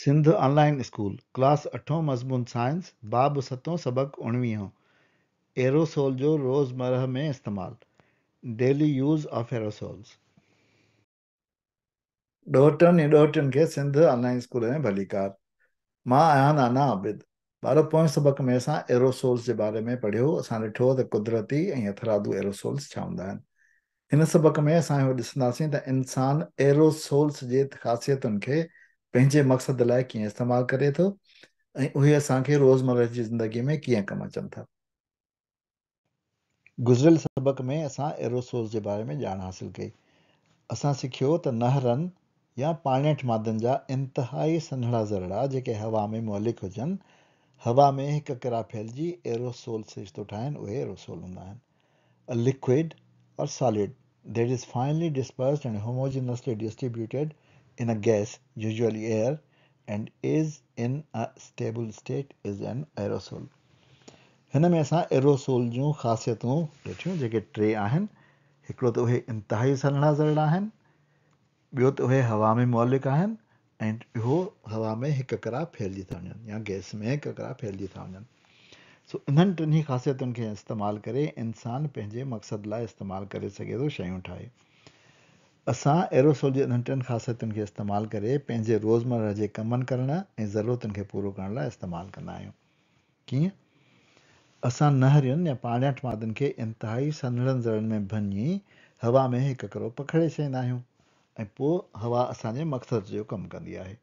Sindh online school class अठो मज़मून science बाब सतो सबक उणिवीहो एरोसोल जो रोज़मरह में इस्तेमालु डेली यूज़ ऑफ एरोसोल्स ॾोहटनि ऐं ॾोहटियुनि खे सिंध ऑनलाइन स्कूल में भली कार मां आहियां नाना आबिद ॿार पोएं सबक में असां एरोसोल्स जे बारे में पढ़ियो असां ॾिठो त कुदरती ऐं हथरादू एरोसोल्स छा हूंदा आहिनि हिन सबक़ में असां इहो ॾिसंदासीं त इंसानु एरोसोल्स जे ख़ासियतुनि खे पंहिंजे मक़सद लाइ कीअं इस्तेमालु करे थो ऐं उहे असांखे रोज़मर्रा जी ज़िंदगीअ में कीअं कमु अचनि था गुज़िरियल सबक़ में असां एरोसोस जे बारे में ॼाण हासिलु कई असां सिखियो त नहरनि या पाणेठ मादनि जा इंतिहाई सनड़ा ज़रड़ा जेके हवा में मौलिक हुजनि हवा में हिकु किरा फैलिजी एरोसोल्स थो ठाहिनि उहे एरोसोल हूंदा आहिनि लिक्विड और solid that is finely dispersed and homogeneously distributed in a gas usually air and is in a stable state is an aerosol हिन में असां एरोसोल जूं ख़ासियतूं ॾिठियूं जेके टे आहिनि हिकिड़ो त उहे इंतिहाई सरणा ज़रणा आहिनि ॿियो त उहे हवा में मौलिक आहिनि ऐं इहो हवा में हिकु करा फैलिजी था वञनि या गैस में हिकु करा फैलिजी था वञनि सो इन्हनि टिनी ख़ासियतुनि खे इस्तेमालु करे इंसानु पंहिंजे मक़सद लाइ इस्तेमालु करे सघे थो शयूं ठाहे असां एरोसोल जे नंढनि ख़ासियतुनि खे इस्तेमालु करे पंहिंजे रोज़मर्रा जे कमनि करण ऐं ज़रूरतुनि खे पूरो करण लाइ इस्तेमालु कंदा आहियूं कीअं असां नहरियुनि या पाण ठमादनि खे इंतिहाई सन्हड़नि ज़रनि में भञी हवा में हिकु करो पखिड़े छॾींदा आहियूं ऐं पोइ हवा असांजे मक़सद जो कमु कंदी आहे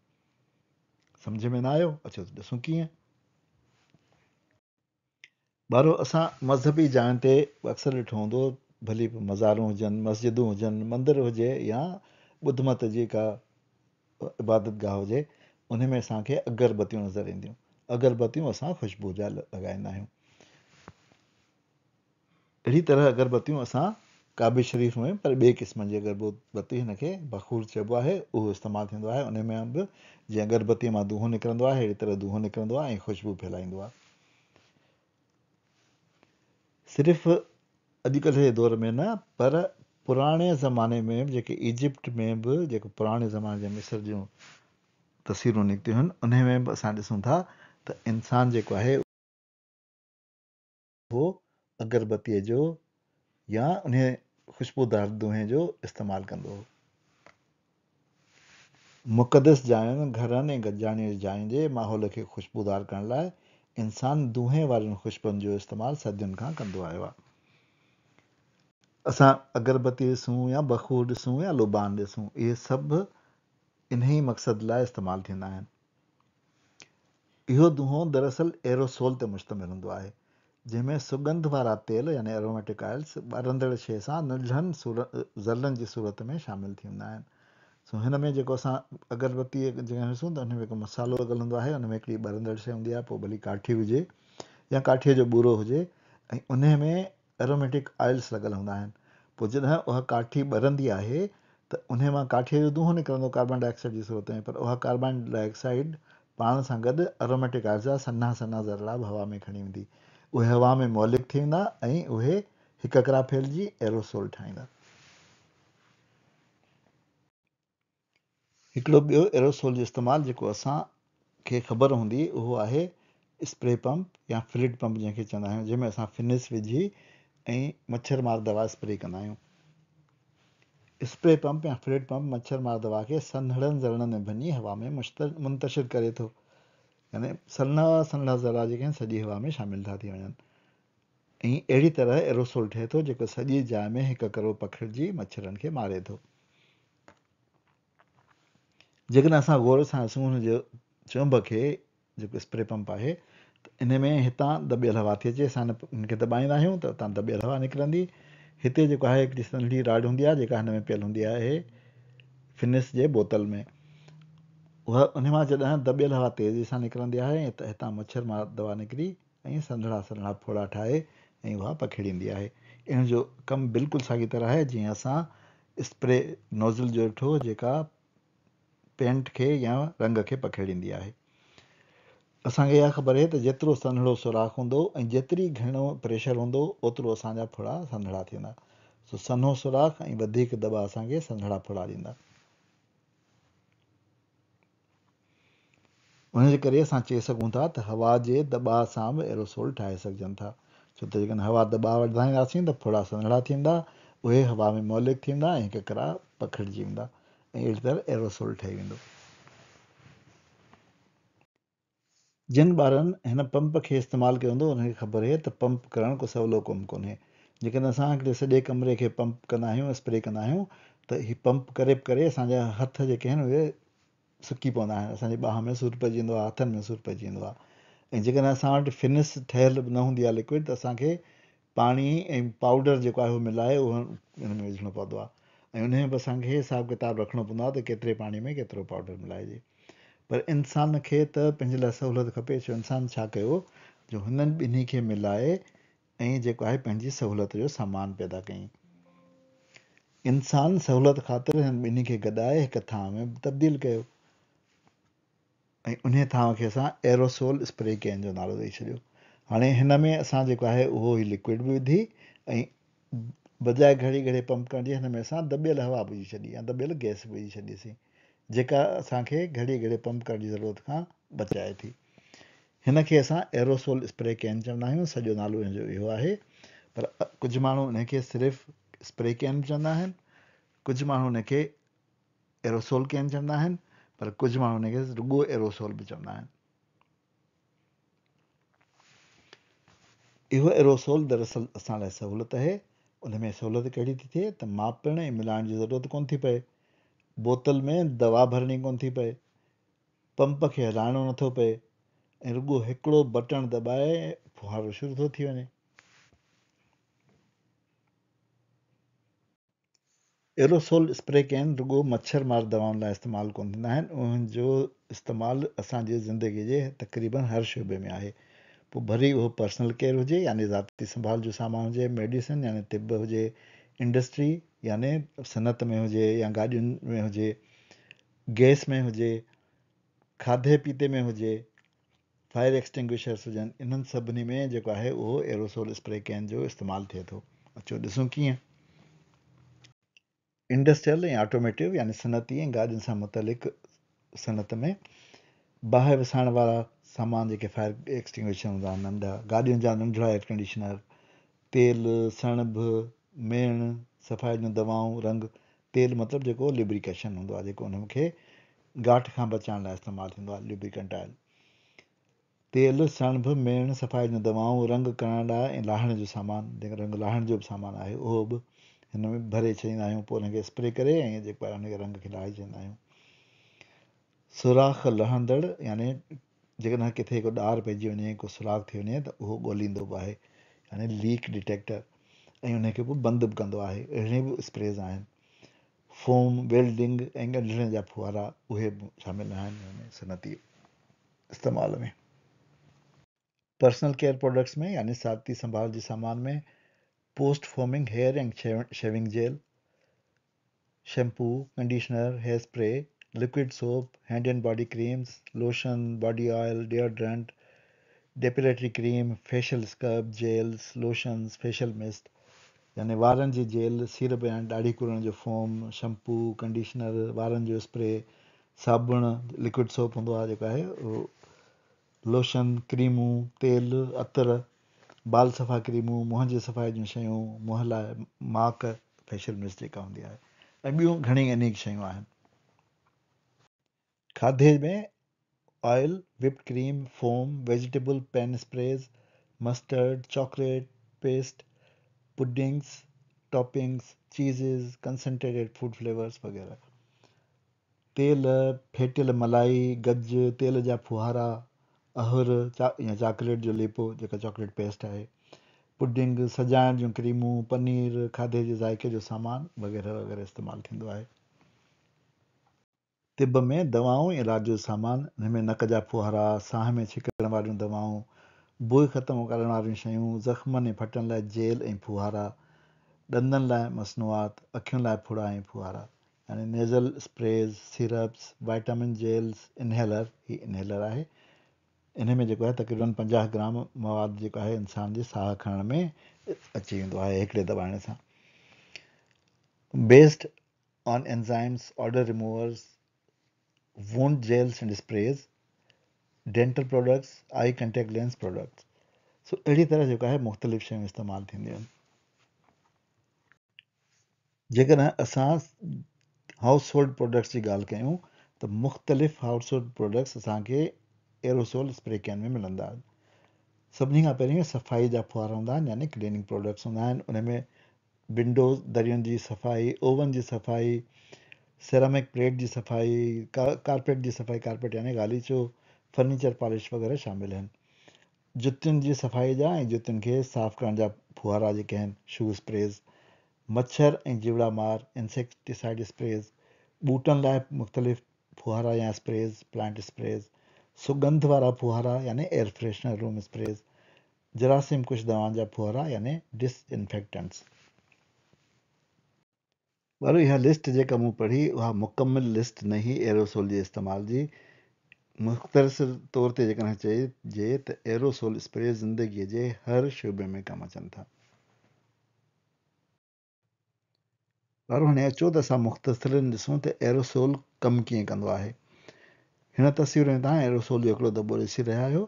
सम्झ में न आयो अचो त ॾिसूं कीअं ॿारो असां मज़हबी जाइनि ते अक्सर ॾिठो हूंदो भली बि मज़ारूं हुजनि मस्जिदूं हुजनि मंदर हुजे या ॿुध मत जी का गाह हुजे उन में असांखे अगरबतियूं नज़र ईंदियूं अगरबतियूं असां ख़ुशबू जा लॻाईंदा आहियूं अहिड़ी तरह अगरबतियूं असां काबे शरीफ़ में पर ॿिए क़िस्म जी अगरबत्ती हिनखे बखूर चइबो आहे उहो इस्तेमालु थींदो आहे उन में बि जीअं अगरबतीअ मां दूहो निकिरंदो आहे अहिड़ी तरह दूहो निकिरंदो आहे ऐं ख़ुशबू फैलाईंदो आहे सिर्फ़ु अॼुकल्ह जे दौर में न पर पुराणे ज़माने में बि जेके इजिप्ट में बि जेको पुराणे ज़माने जे मिसर जूं तस्वीरूं निकितियूं आहिनि उन में बि असां ॾिसूं था त इंसानु जेको आहे उहो अगरबतीअ जो या उन ख़ुशबूदार दुहें जो इस्तेमालु कंदो हो मुक़दस जायुनि घरनि ऐं जी जायुनि जे माहौल खे ख़ुशबूदार करण लाइ इंसानु दुहं वारियुनि ख़ुशबुनि जो इस्तेमालु सदियुनि खां कंदो आयो आहे असां अगरबती ॾिसूं या बखू ॾिसूं या लुबान ॾिसूं इहे सभु इन ई मक़सद लाइ इस्तेमालु थींदा आहिनि इहो धूंहुं दरअसल एरोसोल ते मुश्तमिल हूंदो आहे जंहिंमें सुगंध वारा तेल यानी एरोमेटिक ऑयल्स ॿरंदड़ शइ सां नंढनि सूर ज़लनि जी सूरत में शामिलु थींदा आहिनि सो हिन में जेको असां अगरबती जंहिंखे ॾिसूं त हुन में हिकु मसालो लॻल हूंदो आहे हुन में हिकिड़ी ॿरंदड़ शइ हूंदी आहे पोइ भली काठी हुजे या काठीअ जो बूरो हुजे ऐं उन में एरोमेटिक ऑइल्स लॻल हूंदा आहिनि पोइ जॾहिं उहा काठी ॿरंदी आहे त उन मां काठीअ जो दूंहोहो निकिरंदो कार्बन डाइऑक्साइड जी सूरत में पर उहा कार्बन डाइऑक्साइड पाण सां गॾु एरोमेटिक ऑइल्स जा सन्हा सन्हा ज़रला बि हवा में खणी वेंदी उहे हवा में मौलिक थी वेंदा ऐं उहे हिकु क्राफेलजी एरोसोल ठाहींदा हिकिड़ो ॿियो एरोसोल जो इस्तेमालु जेको असांखे ख़बर हूंदी उहो आहे स्प्रे पंप या फ्रिज पंप जंहिंखे चवंदा आहियूं जंहिंमें असां फिनिश विझी ऐं मार दवा स्प्रे कंदा आहियूं स्प्रे पंप या फ्लेट पंप मार दवा खे सन्हड़नि ज़रनि में भञी हवा में मुश्त मुंतशिरु करे थो याने सन्हा सन्हा ज़रा जेके आहिनि सॼी हवा में शामिल था थी वञनि ऐं अहिड़ी तरह एरोसोल ठहे थो जेको सॼी जाइ में हिकु करो पखिड़िजी मच्छरनि खे मारे थो जेकॾहिं असां गौर सां ॾिसूं हुनजो चुंब खे जेको स्प्रे पंप आहे इन में हितां दॿियल हवा थी अचे असां हिन हिनखे दॿाईंदा आहियूं त हितां दॿियल हवा निकिरंदी हिते जेको आहे हिकिड़ी नंढी राड हूंदी आहे जेका हिन में पियल हूंदी आहे फिनिस जे बोतल में उहा उन मां जॾहिं दॿियलु हवा तेज़ी सां निकिरंदी आहे त हितां मच्छरमार दवा निकिरी ऐं संड़ा संड़ा फोड़ा ठाहे ऐं उहा पखिड़ींदी आहे इन जो कमु बिल्कुलु साॻी तरह आहे जीअं असां स्प्रे नोज़ल जो ॾिठो जेका पेंट खे या रंग खे पखिड़ींदी आहे असांखे इहा ख़बर आहे त जेतिरो संहिड़ो सुराख हूंदो ऐं जेतिरी घणो प्रेशर हूंदो ओतिरो असांजा फुड़ा संहिड़ा थींदा सो सन्हो सुराख ऐं वधीक दॿा असांखे संधड़ा फुड़ा ॾींदा उनजे करे असां चई सघूं था त हवा जे दॿा सां बि अहिड़ो सोल ठाहे सघजनि था छो त जेकॾहिं हवा दॿा वधाईंदासीं त फुड़ा संहिड़ा थींदा उहे हवा में मौलिक थींदा ऐं हिकु करा पखिड़िजी वेंदा ऐं अहिड़ी तरह अहिड़ो सोल ठही वेंदो जिन ॿारनि हिन पंप खे इस्तेमालु कयो हूंदो हुनखे ख़बर आहे त पंप करणु को सवलो कमु कोन्हे जेकॾहिं असां हिकिड़े सॼे कमरे खे पंप कंदा आहियूं स्प्रे कंदा आहियूं त हीअ पंप करे करे असांजा हथ जेके आहिनि उहे सुकी पवंदा आहिनि असांजे बाह में सूरु पइजी वेंदो आहे हथनि में सूरु पइजी वेंदो आहे ऐं जेकॾहिं असां वटि फिनिस ठहियल बि न हूंदी आहे लिक्विड त असांखे पाणी ऐं पाउडर जेको आहे उहो मिलाए उहो हिन में विझणो पवंदो आहे ऐं उन में बि असांखे हिसाबु किताबु रखिणो पवंदो आहे त केतिरे पाणी में केतिरो पाउडर मिलाइजे पर इंसान खे त पंहिंजे लाइ सहूलियत खपे छो इंसानु छा कयो जो हुननि ॿिन्ही खे मिलाए ऐं जेको आहे पंहिंजी सहूलियत जो सामान पैदा कयईं इंसानु सहूलियत ख़ातिर हिन ॿिन्ही खे गॾाए हिकु थांव में तब्दील कयो ऐं उन थांव खे असां एरोसोल स्प्रे कैन जो नालो ॾेई छॾियो हाणे हिन में असां जेको आहे उहो ई लिक्विड बि विधी ऐं बजाए घड़ी घड़ी पंप करण जी हिन में असां दॿियल हवा विझी छॾी या दॿियल गैस विझी छॾीसीं जेका असांखे घड़ी घड़ी पंप करण जी ज़रूरत खां बचाए थी हिन खे असां एरोसोल स्प्रे कैन चवंदा आहियूं सॼो नालो हिन जो इहो आहे पर कुझु माण्हू हिन खे सिर्फ़ु स्प्रे कैन चवंदा आहिनि कुझु माण्हू हिन खे एरोसोल कैन चवंदा आहिनि पर कुझु माण्हू हिन खे रुगो एरोसोल बि चवंदा आहिनि इहो एरोसोल दरअसल असां लाइ सहूलियत आहे उन में सहूलियत कहिड़ी थी थिए त मापण ऐं मिलाइण जी ज़रूरत कोन थी पए बोतल में दवा भरी कोन थी पए पंप खे हलाइणो नथो पए ऐं रुॻो हिकिड़ो बटण दॿाए फुहारो शुरू थो थी वञे एरोसोल स्प्रे कैन रुगो मच्छर मार दवाउनि लाइ इस्तेमालु कोन थींदा आहिनि उन्हनि जो इस्तेमालु असांजे ज़िंदगीअ जे तक़रीबन हर शुबे में आहे पोइ भरी उहो पर्सनल केयर हुजे यानी ज़ाती संभाल जो सामान हुजे मेडिसिन यानी तिब हुजे इंडस्ट्री याने सनत में हुजे या गाॾियुनि में हुजे गैस में हुजे खाधे पीते में हुजे फायर एक्सटिंग्विशर्स हुजनि इन्हनि सभिनी में जेको आहे उहो एरोसोल स्प्रे कैन जो इस्तेमालु थिए थो अचो ॾिसूं कीअं इंडस्ट्रियल ऐं ऑटोमेटिव यानी सनती ऐं गाॾियुनि सां मुतालिक़ सनत में ॿाहिरि विसाइण वारा सामान जेके फायर एक्सटिंग्विशर हूंदा आहिनि नंढा गाॾियुनि जा नंढा एयर कंडिशनर तेल सण मेण सफ़ाई जूं दवाऊं रंग तेल मतिलबु जेको लिब्रिकेशन हूंदो आहे जेको उनखे घाठ खां बचाइण लाइ इस्तेमालु थींदो आहे आयल तेल सणभ मेण सफ़ाई जूं दवाऊं रंग करण लाइ ऐं लाहिण जो सामान जेको रंग लाहिण जो बि सामान आहे उहो बि हिन में भरे छॾींदा आहियूं पोइ हुनखे स्प्रे करे ऐं जेको आहे हुनखे रंग खे लाहे छॾींदा आहियूं सुराख लहंदड़ यानी जेकॾहिं किथे को ॾार पइजी वञे को सुराख़ थी वञे त उहो ॻोल्हींदो बि आहे यानी लीक डिटेक्टर ऐं हुनखे पोइ बंदि बि कंदो आहे अहिड़े बि स्प्रेस आहिनि फोम वेल्डिंग ऐं ॻंढिण जा फुआरा उहे बि शामिल आहिनि इस्तेमाल में पर्सनल केयर प्रोडक्ट्स में यानी सावती संभाल जे सामान में post foaming hair and shaving gel shampoo conditioner hair spray liquid soap hand and body creams lotion body oil deodorant depilatory cream facial scrub gels lotions facial mist यानी वारनि जी jail सीर पिया ॾाढी कुरण जो फोम शैम्पू कंडीशनर वारनि जो spray साबुण liquid soap हूंदो आहे जेको आहे उहो लोशन क्रीमूं तेल अतर बाल सफ़ा क्रीमूं मुंहं जी सफ़ाई जूं शयूं मुंहं लाइ माक फेशियल मिर्च जेका हूंदी आहे ऐं ॿियूं घणेई अनेक शयूं आहिनि खाधे में oil whip cream foam vegetable pan sprays mustard chocolate paste puddings toppings cheeses concentrated food flavours वगैरह तेल फेटियल मलाई गज तेल जा फुहारा अहर चा या चॉकलेट जो लेपो जो चॉकलेट पेस्ट है पुडिंग सजाण जो क्रीमू पनीर खाधे के जायके जो सामान वग़ैरह वग़ैरह इस्तेमाल है तिब में दवाओं इलाज जो सामान हिन नक जा फुहारा साह में छिकण वाली दवाओं बूह ख़तमु करण वारियूं शयूं ज़ख़्मनि ऐं फटनि लाइ जेल ऐं फुहारा ॾंदनि लाइ मसनूआत अखियुनि लाइ फुड़ा ऐं फुहारा यानी nasal sprays syrups vitamin gels inhaler ही इनहेलर आहे इन में जेको आहे तक़रीबन पंजाह ग्राम मवाद जेको आहे इंसान जी साह खणण में अची वेंदो आहे हिकिड़े दॿाइण सां based on enzymes odour removers wound gels and sprays dental products eye contact lens products so अहिड़ी तरह जेको आहे मुख़्तलिफ़ शयूं इस्तेमालु थींदियूं आहिनि जेकॾहिं असां हाउसहोल्ड प्रोडक्ट्स जी ॻाल्हि कयूं त मुख़्तलिफ़ हाउस होल्ड प्रोडक्ट्स असांखे एरोसोल स्प्रे कैन में मिलंदा आहिनि सभिनी खां पहिरियों सफ़ाई जा फुआरा हूंदा आहिनि यानी क्लीनिंग प्रोडक्ट्स हूंदा आहिनि उनमें विंडोज़ दरियुनि जी सफ़ाई ओवन जी सफ़ाई सिरामिक प्लेट जी सफ़ाई का कार्पेट जी सफ़ाई कार्पेट यानी गाली फर्नीचर पॉलिश वग़ैरह शामिल हैं जुतियुनि जी सफ़ाई जा ऐं जुतियुनि खे कर करण जा फुहारा जेके आहिनि शू स्प्रेस मच्छर ऐं जीवड़ा मार इंसेक्टिसाइड स्प्रेस बूटन लाइ मुख़्तलिफ़ फुहारा या स्प्रेस प्लांट स्प्रेस सुगंध वारा फुहारा यानी एयर फ्रेशनर रूम स्प्रेस जरासीम कुछ दवाउनि जा फुहारा यानी डिसइंफेक्टेंट्स ॿार इहा लिस्ट जेका मूं पढ़ी उहा मुकमल लिस्ट न एरोसोल जे इस्तेमाल जी मुख़्तसिर तौर ते जेकॾहिं चइजे त एरोसोल स्प्रे ज़िंदगीअ जे हर शुबे में कमु अचनि था पर हाणे अचो त असां मुख़्तसिर ॾिसूं त एरोसोल कमु कीअं कंदो आहे हिन तस्वीर में तव्हां एरोसोल जो हिकिड़ो दॿो ॾिसी रहिया आहियो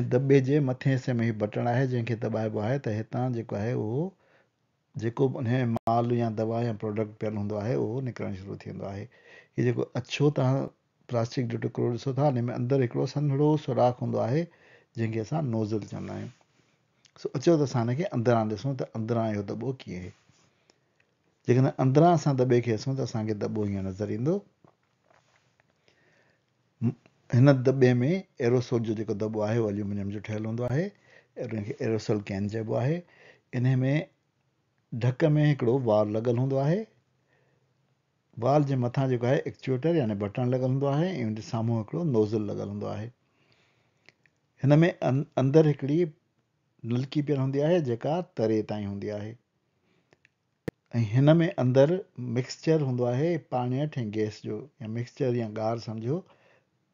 इन दॿे जे मथे हिसे में हीउ बटण आहे जंहिंखे दॿाइबो आहे त हितां जेको आहे उहो जेको उन माल या दवा या प्रोडक्ट पियल हूंदो आहे उहो निकिरणु शुरू थींदो आहे हीउ जेको अछो तव्हां प्लास्टिक जो टुकड़ो ॾिसो था हिन में अंदरि हिकिड़ो सनड़ो सुराख हूंदो आहे जंहिंखे असां नोज़ल चवंदा आहियूं सो अचो त असां हिनखे अंदरां ॾिसूं त अंदरां इहो दॿो कीअं आहे जेकॾहिं अंदरां असां दॿे खे ॾिसूं त असांखे दॿो हीअं नज़र ईंदो हिन दॿे में एरोसोल जो जेको दॿो आहे उहो एल्यूमिनियम जो ठहियलु हूंदो आहे ऐं एरोसोल कैन चइबो आहे इन में ढक में हिकिड़ो वार लॻियलु हूंदो आहे वाल जे मथां जेको आहे एक्चुएटर यानी बटण लॻल हूंदो आहे ऐं हुनजे साम्हूं हिकिड़ो नोज़ल लॻल हूंदो आहे हिन में अं अंदरि हिकिड़ी नलकी पियल हूंदी आहे जेका तरे ताईं हूंदी आहे ऐं हिन में अंदरि मिक्सचर हूंदो आहे पाणे ऐं गैस जो या मिक्सचर या ॻार सम्झो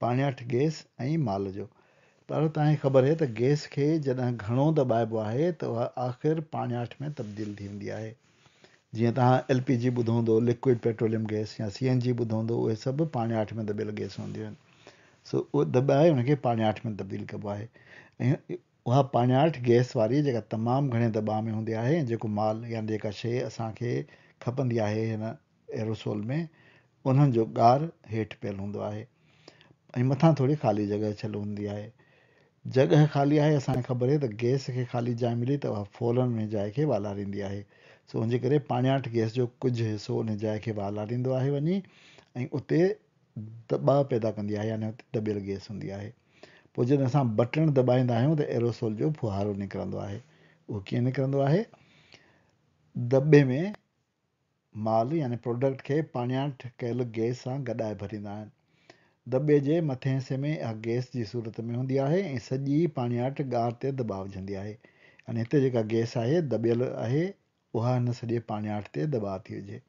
पाणे गैस ऐं माल जो पर तव्हांखे ख़बर आहे त गैस खे जॾहिं घणो दॿाइबो आहे त उहा आख़िर पाणे में तब्दील थी वेंदी आहे जीअं तव्हां एल पी जी ॿुधो हूंदो लिक्विड पेट्रोलियम गैस या सी एन जी ॿुधो हूंदो उहे सभु पाणेठि में दॿियल गैस हूंदियूं आहिनि सो उहे दॿा आहे हुनखे पाणेठि में तब्दील कबो आहे ऐं उहा पाणेहठि गैस वारी जेका तमामु घणे दॿा में हूंदी आहे जेको माल या जेका शइ असांखे खपंदी आहे हिन एरोसोल में उन्हनि जो ॻार हेठि पियल हूंदो आहे ऐं मथां थोरी ख़ाली जॻह छल हूंदी आहे जॻह ख़ाली आहे असांखे ख़बर आहे त गैस खे ख़ाली जाइ मिली त उहा फोलनि में जाइ खे वालारींदी आहे सो हुनजे करे पाणियाठ गैस जो कुझु हिसो उन जाइ खे वालारींदो आहे वञी ऐं उते दॿा पैदा कंदी आहे यानी दॿियल गैस हूंदी आहे पोइ जॾहिं असां बटण दॿाईंदा आहियूं त एरोसोल जो फुहारो निकिरंदो आहे उहो कीअं निकिरंदो आहे दॿे में माल यानि प्रोडक्ट खे पाणियाठ कयल गैस सां गॾाए भरींदा आहिनि दॿे जे मथे हिसे में गैस जी सूरत में हूंदी आहे ऐं सॼी पाणियाठि ॻाढ़ ते दॿा विझंदी आहे यानी हिते जेका गैस आहे दॿियल आहे उहा हिन सॼे पाणियाट ते दॿा थी हुजे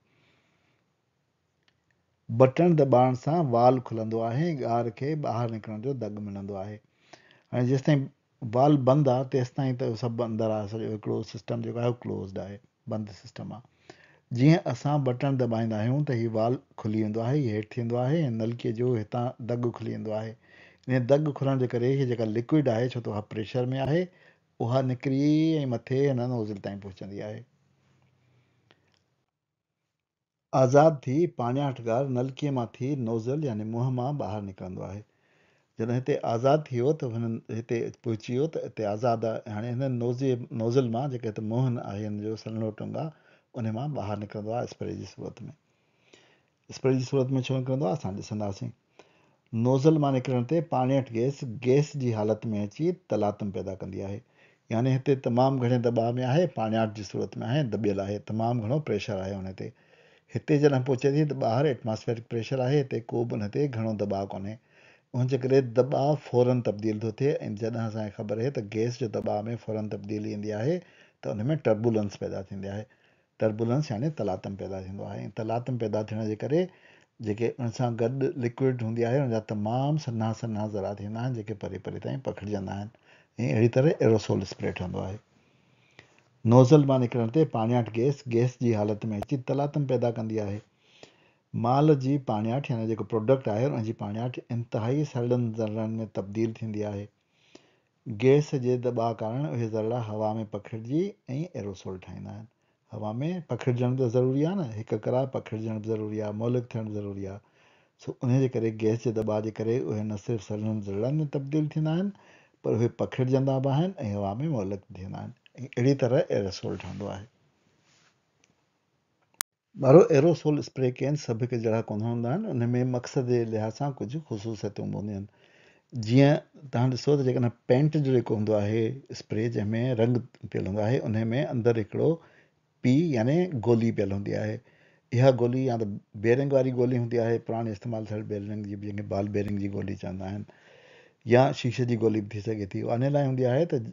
बटण दॿाइण सां वाल खुलंदो आहे ॻार खे ॿाहिरि निकिरण जो दॻु मिलंदो आहे हाणे जेसि ताईं वाल बंदि आहे तेसिताईं त सभु अंदरि आहे सॼो हिकिड़ो सिस्टम जेको आहे उहो क्लोज़्ड आहे बंदि सिस्टम आहे जीअं असां बटण दॿाईंदा आहियूं त हीउ वाल खुली वेंदो आहे इहो हेठि थी वेंदो आहे ऐं नलकीअ जो हितां दॻु खुली वेंदो आहे इन दॻु खुलण जे करे हीअ जेका लिक्विड आहे छो त उहा प्रेशर में आहे उहा निकिरी ऐं मथे हिन नोज़ल ताईं पहुचंदी आहे आज़ादु थी पाणियाठ घरु नलकीअ मां थी नोज़ल यानी मुंहं मां ॿाहिरि निकिरंदो आहे जॾहिं हिते आज़ादु थी वियो त हुननि हिते पहुची वियो त हिते आज़ादु आहे हाणे हिन नोज़ी नोज़ल मां जेके हिते मोहन आहे हिन जो टंग आहे उन मां ॿाहिरि निकिरंदो आहे स्प्रे जी सूरत में स्प्रे जी सूरत में छो निकिरंदो आहे असां ॾिसंदासीं नोज़ल मां निकिरण ते पाणी पाणियाठि गैस गैस जी हालति में अची तलातम पैदा कंदी आहे यानी हिते तमामु घणे दॿा में आहे पाणी पाणियाठ जी सूरत में आहे दॿियल आहे तमामु घणो प्रेशर आहे हुन ते हिते जॾहिं पहुचे थी त ॿाहिरि एटमॉस्फेरिक प्रेशर आहे हिते को बि न थिए घणो दॿाउ कोन्हे जे करे दॿाउ फौरन तब्दील थो थिए ऐं जॾहिं असांखे ख़बर आहे त गैस जे दॿाउ में फौरन तब्दीली ईंदी आहे त उन में टर्बुलन्स पैदा थींदी आहे टर्बुलन्स यानी तलातम पैदा थींदो आहे ऐं तलातम पैदा थियण जे करे जेके उन सां गॾु लिक्विड हूंदी आहे हुन तमामु सन्हा सन्हा ज़रा थींदा आहिनि जेके परे परे ताईं पखिड़िजंदा आहिनि ऐं अहिड़ी तरह एरोसोल स्प्रे ठहंदो आहे नोज़ल मां निकिरण ते पाणियाठ गैस गैस जी हालति में अची तलातम पैदा कंदी आहे माल जी पाणियाठ यानी जेको प्रोडक्ट आहे उनजी पाणियाठ इंतिहाई सड़नि ज़रनि में तब्दील थींदी आहे गैस जे दॿा कारण उहे ज़रा हवा में पखिड़िजी ऐं एरोसोल ठाहींदा आहिनि हवा में पखिड़जण त ज़रूरी आहे न हिकु करा पखिड़जणु ज़रूरी आहे मौलिक थियणु ज़रूरी आहे सो उन जे करे गैस जे दॿा जे करे उहे न सिर्फ़ु सड़नि ज़रनि में तब्दील थींदा आहिनि पर उहे पखिड़िजंदा बि आहिनि ऐं हवा में मौलिक थींदा आहिनि अहिड़ी तरह एरोसोल ठहंदो आहे ॿारो एरोसोल स्प्रे कैन सभु जहिड़ा कोन हूंदा आहिनि उनमें मक़सद जे लिहाज़ सां कुझु ख़ुशूसियतूं हूंदियूं आहिनि जीअं तव्हां ॾिसो त जेकॾहिं पेंट जो जेको हूंदो आहे स्प्रे जंहिंमें रंग पियल हूंदो आहे उन में अंदरि हिकिड़ो पी याने गोली पियल हूंदी आहे इहा गोली या त बेरिंग वारी गोली हूंदी आहे पुराणे इस्तेमालु थियल बेरिंग जी बाल बेरिंग जी गोली चवंदा आहिनि या शीशे जी गोली बि थी सघे थी लाइ हूंदी आहे त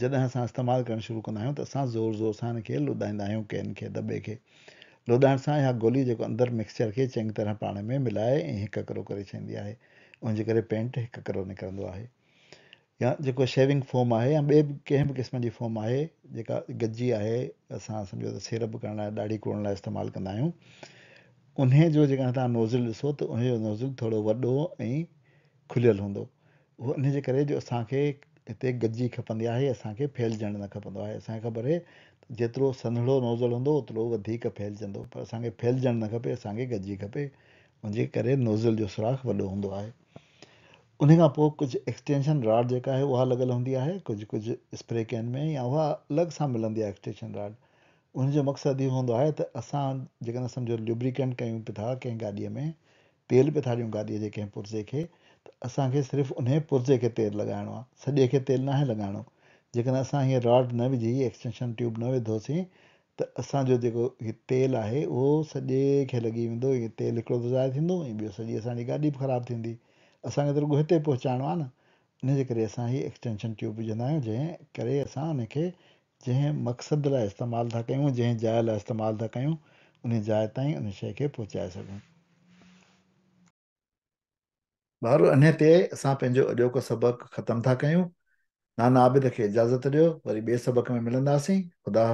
जॾहिं असां इस्तेमालु करणु शुरू कंदा आहियूं त असां ज़ोर ज़ोर सां हिन खे लुॾाईंदा आहियूं कंहिं खे दॿे खे लुॾाइण सां या गोली जेको अंदरि मिक्सचर खे चङी तरह पाण में मिलाए ऐं हिकु किरो करे छॾींदी आहे उनजे करे पेंट हिकु किरो निकिरंदो आहे या जेको शेविंग फोम आहे या ॿिए बि कंहिं बि क़िस्म जी फोम आहे जेका गॾिजी आहे असां सम्झो त सीरप करण लाइ ॾाढी कुड़ण लाइ इस्तेमालु कंदा आहियूं उन जो जेकॾहिं तव्हां नोज़िल ॾिसो त उनजो नोज़िल थोरो वॾो ऐं खुलियलु हूंदो उहो इन जे करे जो असांखे हिते गॾिजी खपंदी आहे असांखे फैलजणु न खपंदो आहे असांखे ख़बर आहे जेतिरो संधिड़ो नोज़ल हूंदो ओतिरो वधीक फैलजंदो पर असांखे फैलजणु न खपे असांखे गॾिजी खपे मुंहिंजे करे नोज़ल जो सुराख वॾो हूंदो आहे उन खां पोइ कुझु एक्सटेंशन रॉड जेका आहे उहा लॻियलु हूंदी आहे कुझु कुझु स्प्रे कैन में या उहा अलॻि सां मिलंदी आहे एक्सटेंशन राड उनजो मक़सदु इहो हूंदो आहे त असां जेकॾहिं सम्झो ड्युब्रिकेट कयूं पिया था कंहिं गाॾीअ में तेल पिया था ॾियूं गाॾीअ जे कंहिं पुर्जे खे असांखे सिर्फ़ु उन पुर्जे खे तेलु लॻाइणो आहे सॼे खे तेलु नाहे लॻाइणो जेकॾहिं असां हीअ रॉड न विझी एक्सटेंशन ट्यूब न विधोसीं त असांजो जेको हीअ तेलु आहे उहो सॼे खे लॻी वेंदो इहो तेल हिकिड़ो त ज़ाया थींदो ऐं ॿियो सॼी असांजी गाॾी बि ख़राबु थींदी असांखे त रुॻो हिते पहुचाइणो आहे न इन जे करे असां हीअ एक्सटेंशन ट्यूब विझंदा आहियूं जंहिं करे असां उनखे जंहिं मक़सद लाइ इस्तेमालु था कयूं जंहिं जाइ लाइ इस्तेमालु था कयूं उन जाइ ताईं उन शइ खे पहुचाए सघूं भाउरु अञा ते असां पंहिंजो अॼोको सबक ख़तमु था कयूं आबिद खे इजाज़त ॾियो वरी ॿिए सबक में मिलंदासीं ख़ुदा